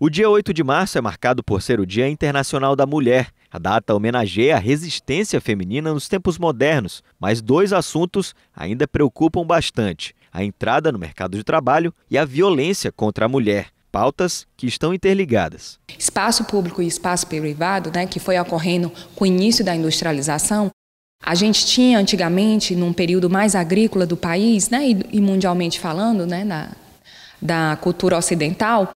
O dia 8 de março é marcado por ser o Dia Internacional da Mulher. A data homenageia a resistência feminina nos tempos modernos, mas dois assuntos ainda preocupam bastante: a entrada no mercado de trabalho e a violência contra a mulher pautas que estão interligadas. Espaço público e espaço privado, né, que foi ocorrendo com o início da industrialização, a gente tinha antigamente, num período mais agrícola do país, né, e mundialmente falando, né, na, da cultura ocidental,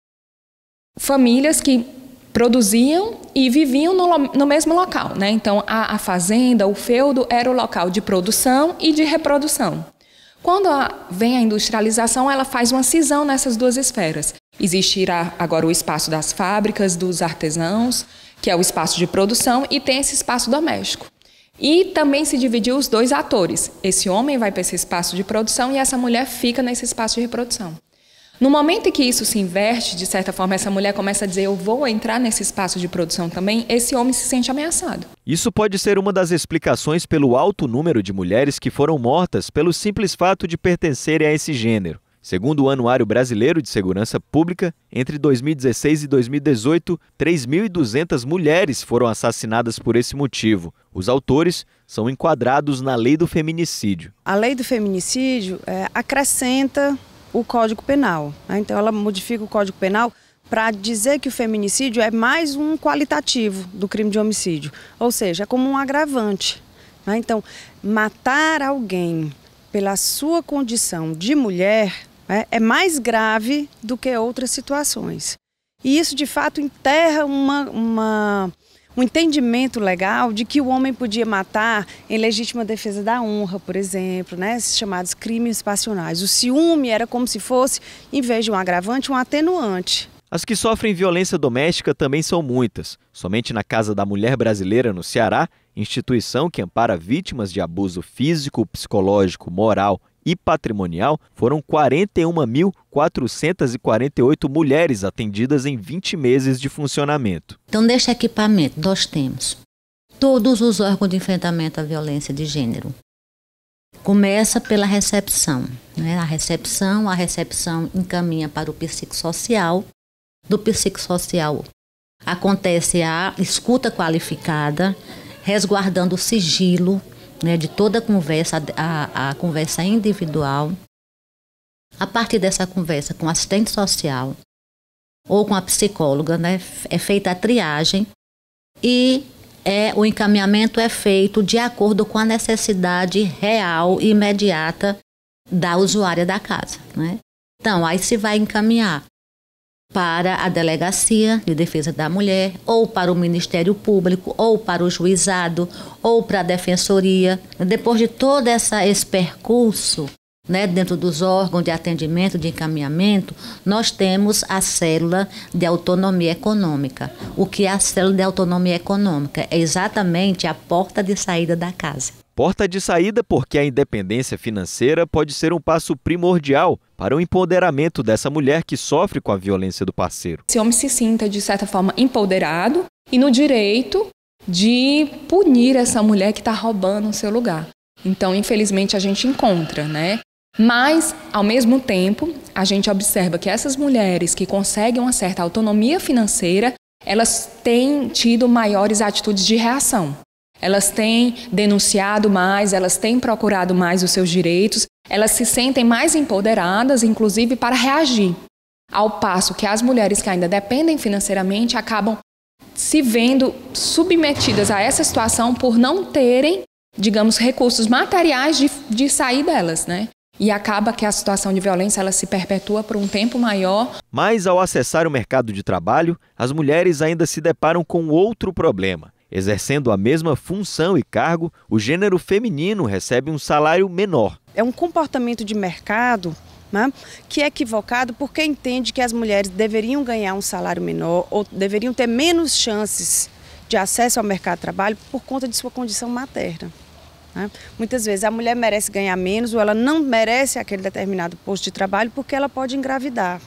famílias que produziam e viviam no, no mesmo local. Né? Então, a, a, fazenda, o feudo, era o local de produção e de reprodução. Quando a, vem a industrialização, ela faz uma cisão nessas duas esferas. Existirá agora o espaço das fábricas, dos artesãos, que é o espaço de produção, e tem esse espaço doméstico. E também se dividiu os dois atores. Esse homem vai para esse espaço de produção e essa mulher fica nesse espaço de reprodução. No momento em que isso se inverte, de certa forma, essa mulher começa a dizer: eu vou entrar nesse espaço de produção também, esse homem se sente ameaçado. Isso pode ser uma das explicações pelo alto número de mulheres que foram mortas pelo simples fato de pertencerem a esse gênero. Segundo o Anuário Brasileiro de Segurança Pública, entre 2016 e 2018, 3.200 mulheres foram assassinadas por esse motivo. Os autores são enquadrados na Lei do Feminicídio. A Lei do Feminicídio é, acrescenta o Código Penal. Né? Então, ela modifica o Código Penal para dizer que o feminicídio é mais um qualitativo do crime de homicídio, ou seja, é como um agravante. Né? Então, matar alguém pela sua condição de mulher né, é mais grave do que outras situações. E isso, de fato, enterra uma, uma um entendimento legal de que o homem podia matar em legítima defesa da honra, por exemplo, né? esses chamados crimes passionais. O ciúme era como se fosse, em vez de um agravante, um atenuante. As que sofrem violência doméstica também são muitas. Somente na Casa da Mulher Brasileira, no Ceará, instituição que ampara vítimas de abuso físico, psicológico, moral e patrimonial, foram 41.448 mulheres atendidas em 20 meses de funcionamento. Então, neste equipamento, nós temos todos os órgãos de enfrentamento à violência de gênero. Começa pela recepção. Né? A recepção, a recepção encaminha para o psicossocial. Do psicossocial acontece a escuta qualificada, resguardando o sigilo né, de toda a conversa, a, a conversa individual. A partir dessa conversa com o assistente social ou com a psicóloga, né, é feita a triagem e é, o encaminhamento é feito de acordo com a necessidade real e imediata da usuária da casa. Né? Então, aí se vai encaminhar para a Delegacia de Defesa da Mulher, ou para o Ministério Público, ou para o Juizado, ou para a Defensoria. Depois de todo essa, esse percurso, né, dentro dos órgãos de atendimento, de encaminhamento, nós temos a célula de autonomia econômica. O que é a célula de autonomia econômica? É exatamente a porta de saída da casa porta de saída porque a independência financeira pode ser um passo primordial para o empoderamento dessa mulher que sofre com a violência do parceiro. Esse homem se sinta, de certa forma, empoderado e no direito de punir essa mulher que está roubando o seu lugar. Então, infelizmente, a gente encontra, né? Mas, ao mesmo tempo, a gente observa que essas mulheres que conseguem uma certa autonomia financeira, elas têm tido maiores atitudes de reação. Elas têm denunciado mais, elas têm procurado mais os seus direitos, elas se sentem mais empoderadas, inclusive, para reagir. Ao passo que as mulheres que ainda dependem financeiramente acabam se vendo submetidas a essa situação por não terem, digamos, recursos materiais de, de sair delas, né? E acaba que a situação de violência ela se perpetua por um tempo maior. Mas ao acessar o mercado de trabalho, as mulheres ainda se deparam com outro problema Exercendo a mesma função e cargo, o gênero feminino recebe um salário menor. É um comportamento de mercado né, que é equivocado porque entende que as mulheres deveriam ganhar um salário menor ou deveriam ter menos chances de acesso ao mercado de trabalho por conta de sua condição materna. Né? Muitas vezes a mulher merece ganhar menos ou ela não merece aquele determinado posto de trabalho porque ela pode engravidar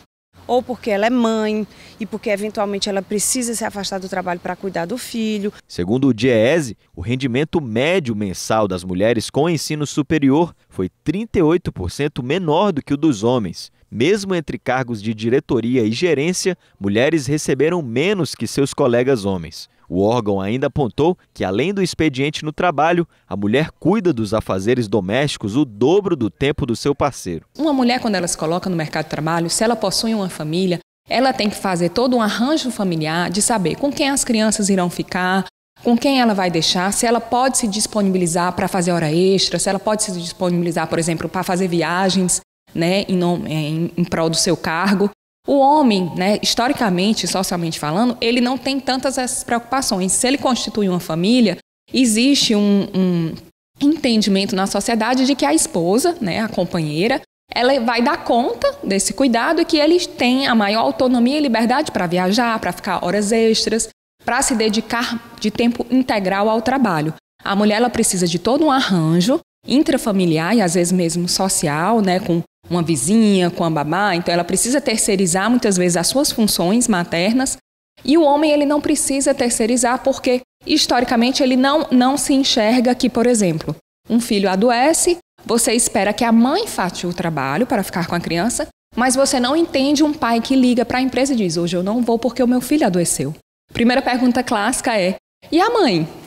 ou porque ela é mãe e porque eventualmente ela precisa se afastar do trabalho para cuidar do filho. Segundo o DIEESE, o rendimento médio mensal das mulheres com ensino superior foi 38% menor do que o dos homens. Mesmo entre cargos de diretoria e gerência, mulheres receberam menos que seus colegas homens. O órgão ainda apontou que, além do expediente no trabalho, a mulher cuida dos afazeres domésticos o dobro do tempo do seu parceiro. Uma mulher, quando ela se coloca no mercado de trabalho, se ela possui uma família, ela tem que fazer todo um arranjo familiar de saber com quem as crianças irão ficar, com quem ela vai deixar, se ela pode se disponibilizar para fazer hora extra, se ela pode se disponibilizar, por exemplo, para fazer viagens né, em, em, em prol do seu cargo. O homem, né, historicamente, socialmente falando, ele não tem tantas essas preocupações. Se ele constitui uma família, existe um, um entendimento na sociedade de que a esposa, né, a companheira, ela vai dar conta desse cuidado e que ele tem a maior autonomia e liberdade para viajar, para ficar horas extras, para se dedicar de tempo integral ao trabalho. A mulher ela precisa de todo um arranjo intrafamiliar e às vezes mesmo social, né, com uma vizinha, com a babá, então ela precisa terceirizar muitas vezes as suas funções maternas. E o homem ele não precisa terceirizar porque historicamente ele não não se enxerga que, por exemplo, um filho adoece, você espera que a mãe faça o trabalho para ficar com a criança, mas você não entende um pai que liga para a empresa e diz: "Hoje eu não vou porque o meu filho adoeceu". Primeira pergunta clássica é: "E a mãe?